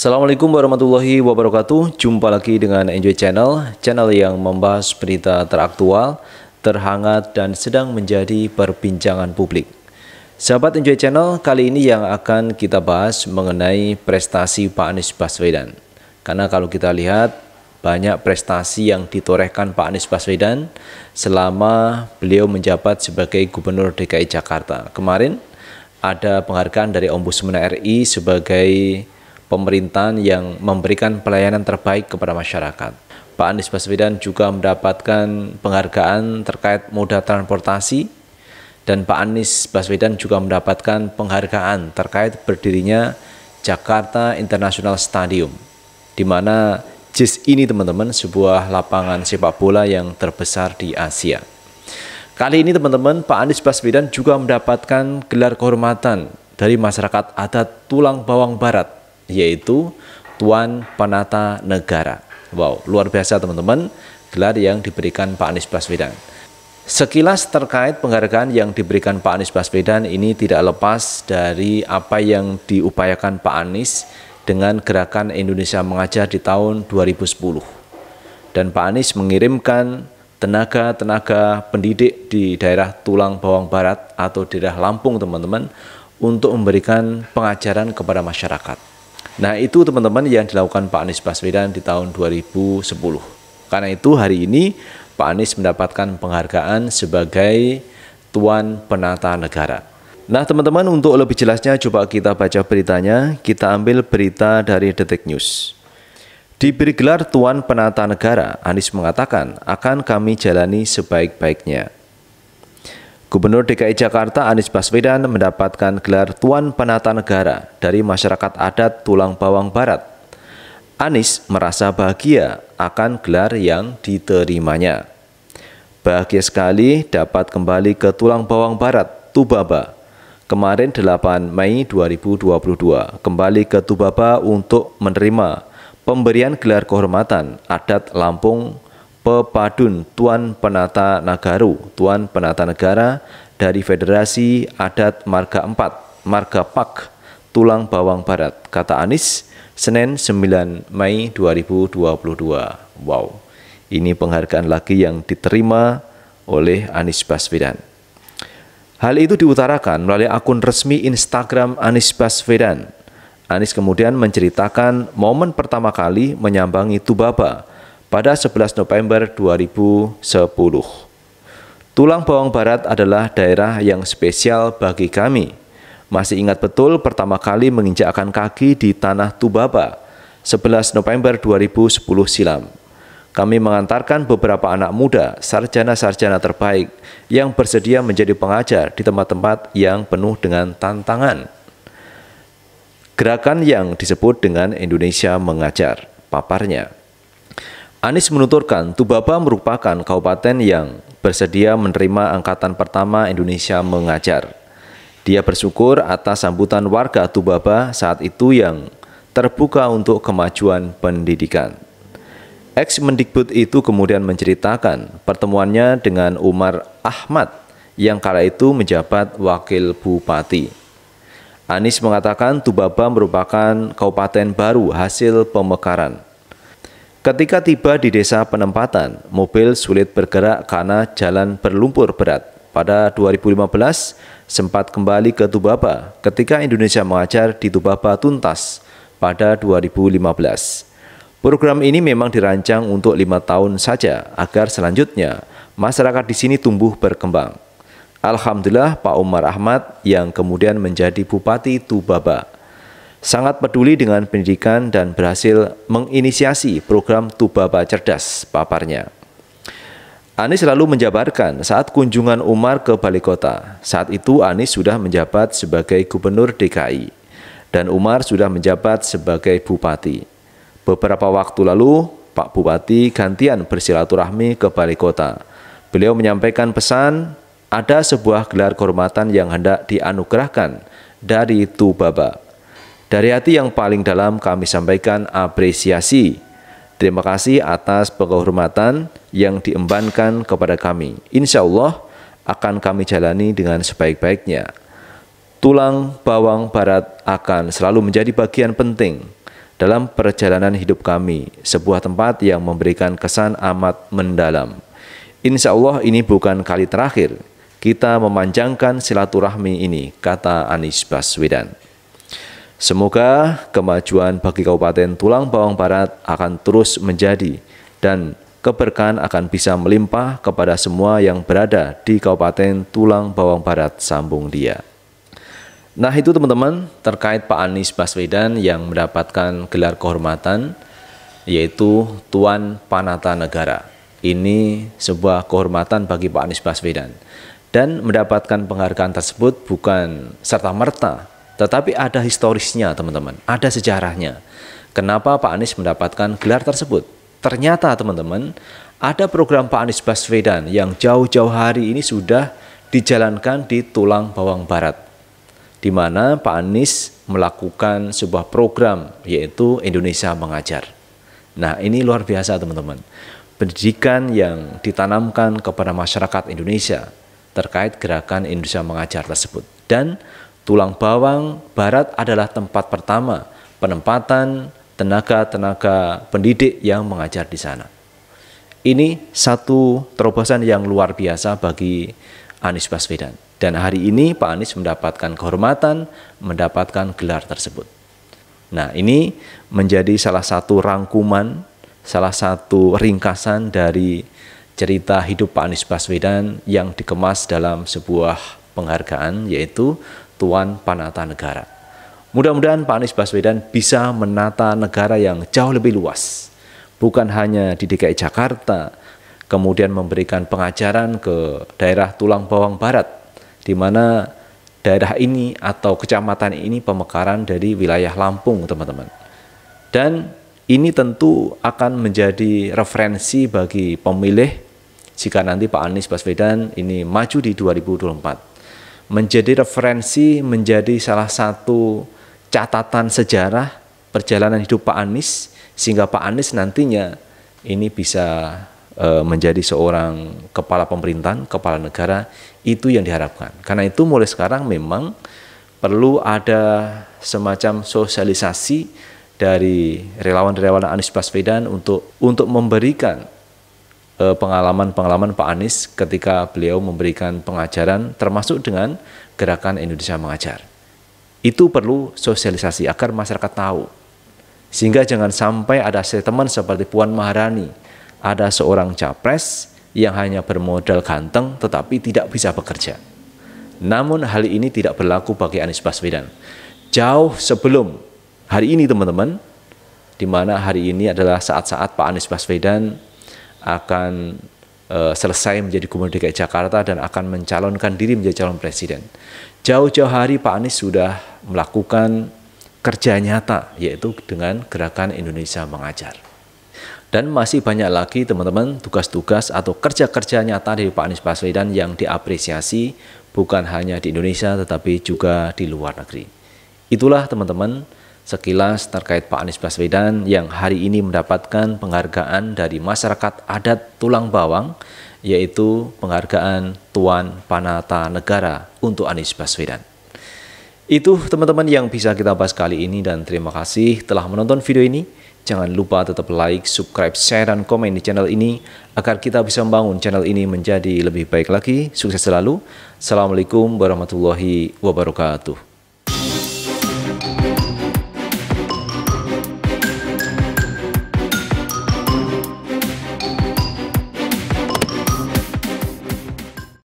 Assalamualaikum warahmatullahi wabarakatuh. Jumpa lagi dengan Enjoy Channel, channel yang membahas berita teraktual, terhangat dan sedang menjadi perbincangan publik. Sahabat Enjoy Channel, kali ini yang akan kita bahas mengenai prestasi Pak Anies Baswedan. Karena kalau kita lihat banyak prestasi yang ditorehkan Pak Anies Baswedan selama beliau menjabat sebagai Gubernur DKI Jakarta. Kemarin ada penghargaan dari Ombudsman RI sebagai pemerintahan yang memberikan pelayanan terbaik kepada masyarakat. Pak Anies Baswedan juga mendapatkan penghargaan terkait moda transportasi dan Pak Anies Baswedan juga mendapatkan penghargaan terkait berdirinya Jakarta International Stadium di mana JIS ini teman-teman sebuah lapangan sepak bola yang terbesar di Asia. Kali ini teman-teman Pak Anies Baswedan juga mendapatkan gelar kehormatan dari masyarakat adat Tulang Bawang Barat yaitu Tuan Penata Negara. Wow, luar biasa teman-teman gelar yang diberikan Pak Anies Baswedan. Sekilas terkait penghargaan yang diberikan Pak Anies Baswedan ini tidak lepas dari apa yang diupayakan Pak Anies dengan gerakan Indonesia Mengajar di tahun 2010. Dan Pak Anies mengirimkan tenaga-tenaga pendidik di daerah Tulang Bawang Barat atau daerah Lampung teman-teman untuk memberikan pengajaran kepada masyarakat. Nah itu teman-teman yang dilakukan Pak Anies Baswedan di tahun 2010. Karena itu hari ini Pak Anies mendapatkan penghargaan sebagai Tuan Penata Negara. Nah teman-teman untuk lebih jelasnya coba kita baca beritanya, kita ambil berita dari Detik News. Diberi gelar Tuan Penata Negara, Anies mengatakan akan kami jalani sebaik-baiknya. Gubernur DKI Jakarta Anies Baswedan mendapatkan gelar Tuan Penata Negara dari masyarakat adat Tulang Bawang Barat. Anies merasa bahagia akan gelar yang diterimanya. Bahagia sekali dapat kembali ke Tulang Bawang Barat, Tubaba. Kemarin 8 Mei 2022 kembali ke Tubaba untuk menerima pemberian gelar kehormatan adat Lampung Pepadun Tuan Penata Nagaru, Tuan Penata Negara dari Federasi Adat Marga 4, Marga Pak, Tulang Bawang Barat, kata Anis Senin 9 Mei 2022. Wow, ini penghargaan lagi yang diterima oleh Anis Baswedan. Hal itu diutarakan melalui akun resmi Instagram Anis Baswedan. Anis kemudian menceritakan momen pertama kali menyambangi Tubaba, pada 11 November 2010. Tulang Bawang Barat adalah daerah yang spesial bagi kami. Masih ingat betul pertama kali menginjakkan kaki di tanah Tubaba, 11 November 2010 silam. Kami mengantarkan beberapa anak muda, sarjana-sarjana terbaik yang bersedia menjadi pengajar di tempat-tempat yang penuh dengan tantangan. Gerakan yang disebut dengan Indonesia Mengajar, paparnya. Anies menuturkan Tubaba merupakan kabupaten yang bersedia menerima angkatan pertama Indonesia mengajar. Dia bersyukur atas sambutan warga Tubaba saat itu yang terbuka untuk kemajuan pendidikan. Ex Mendikbud itu kemudian menceritakan pertemuannya dengan Umar Ahmad yang kala itu menjabat wakil bupati. Anies mengatakan Tubaba merupakan kabupaten baru hasil pemekaran. Ketika tiba di desa penempatan, mobil sulit bergerak karena jalan berlumpur berat. Pada 2015, sempat kembali ke Tubaba ketika Indonesia mengajar di Tubaba tuntas pada 2015. Program ini memang dirancang untuk lima tahun saja agar selanjutnya masyarakat di sini tumbuh berkembang. Alhamdulillah Pak Umar Ahmad yang kemudian menjadi Bupati Tubaba sangat peduli dengan pendidikan dan berhasil menginisiasi program Tubaba Cerdas, paparnya. Anies selalu menjabarkan saat kunjungan Umar ke Balai Kota. Saat itu Anies sudah menjabat sebagai Gubernur DKI dan Umar sudah menjabat sebagai Bupati. Beberapa waktu lalu, Pak Bupati gantian bersilaturahmi ke Balai Kota. Beliau menyampaikan pesan, ada sebuah gelar kehormatan yang hendak dianugerahkan dari Tubaba. Dari hati yang paling dalam kami sampaikan apresiasi. Terima kasih atas penghormatan yang diembankan kepada kami. Insya Allah akan kami jalani dengan sebaik-baiknya. Tulang bawang barat akan selalu menjadi bagian penting dalam perjalanan hidup kami, sebuah tempat yang memberikan kesan amat mendalam. Insya Allah ini bukan kali terakhir kita memanjangkan silaturahmi ini, kata Anies Baswedan. Semoga kemajuan bagi Kabupaten Tulang Bawang Barat akan terus menjadi dan keberkahan akan bisa melimpah kepada semua yang berada di Kabupaten Tulang Bawang Barat sambung dia. Nah itu teman-teman terkait Pak Anies Baswedan yang mendapatkan gelar kehormatan yaitu Tuan Panata Negara. Ini sebuah kehormatan bagi Pak Anies Baswedan. Dan mendapatkan penghargaan tersebut bukan serta-merta tetapi ada historisnya teman-teman, ada sejarahnya. Kenapa Pak Anies mendapatkan gelar tersebut? Ternyata teman-teman, ada program Pak Anies Baswedan yang jauh-jauh hari ini sudah dijalankan di Tulang Bawang Barat. Di mana Pak Anies melakukan sebuah program yaitu Indonesia Mengajar. Nah ini luar biasa teman-teman. Pendidikan yang ditanamkan kepada masyarakat Indonesia terkait gerakan Indonesia Mengajar tersebut. Dan Tulang Bawang Barat adalah tempat pertama penempatan tenaga-tenaga pendidik yang mengajar di sana. Ini satu terobosan yang luar biasa bagi Anies Baswedan. Dan hari ini Pak Anies mendapatkan kehormatan, mendapatkan gelar tersebut. Nah ini menjadi salah satu rangkuman, salah satu ringkasan dari cerita hidup Pak Anies Baswedan yang dikemas dalam sebuah penghargaan yaitu Tuan Panata Negara. Mudah-mudahan Pak Anies Baswedan bisa menata negara yang jauh lebih luas, bukan hanya di DKI Jakarta, kemudian memberikan pengajaran ke daerah tulang bawang barat, di mana daerah ini atau kecamatan ini pemekaran dari wilayah Lampung, teman-teman. Dan ini tentu akan menjadi referensi bagi pemilih jika nanti Pak Anies Baswedan ini maju di 2024 menjadi referensi, menjadi salah satu catatan sejarah perjalanan hidup Pak Anies sehingga Pak Anies nantinya ini bisa e, menjadi seorang kepala pemerintahan, kepala negara itu yang diharapkan. Karena itu mulai sekarang memang perlu ada semacam sosialisasi dari relawan-relawan Anies Baswedan untuk untuk memberikan Eh, pengalaman-pengalaman Pak Anies ketika beliau memberikan pengajaran termasuk dengan gerakan Indonesia Mengajar. Itu perlu sosialisasi agar masyarakat tahu. Sehingga jangan sampai ada teman seperti Puan Maharani, ada seorang capres yang hanya bermodal ganteng tetapi tidak bisa bekerja. Namun hal ini tidak berlaku bagi Anies Baswedan. Jauh sebelum hari ini teman-teman, di mana hari ini adalah saat-saat Pak Anies Baswedan akan uh, selesai menjadi gubernur DKI Jakarta dan akan mencalonkan diri menjadi calon presiden. Jauh-jauh hari Pak Anies sudah melakukan kerja nyata yaitu dengan gerakan Indonesia Mengajar. Dan masih banyak lagi teman-teman tugas-tugas atau kerja-kerja nyata dari Pak Anies Baswedan yang diapresiasi bukan hanya di Indonesia tetapi juga di luar negeri. Itulah teman-teman Sekilas terkait Pak Anies Baswedan yang hari ini mendapatkan penghargaan dari masyarakat adat Tulang Bawang yaitu penghargaan Tuan Panata Negara untuk Anies Baswedan. Itu teman-teman yang bisa kita bahas kali ini dan terima kasih telah menonton video ini. Jangan lupa tetap like, subscribe, share, dan komen di channel ini agar kita bisa membangun channel ini menjadi lebih baik lagi. Sukses selalu. Assalamualaikum warahmatullahi wabarakatuh.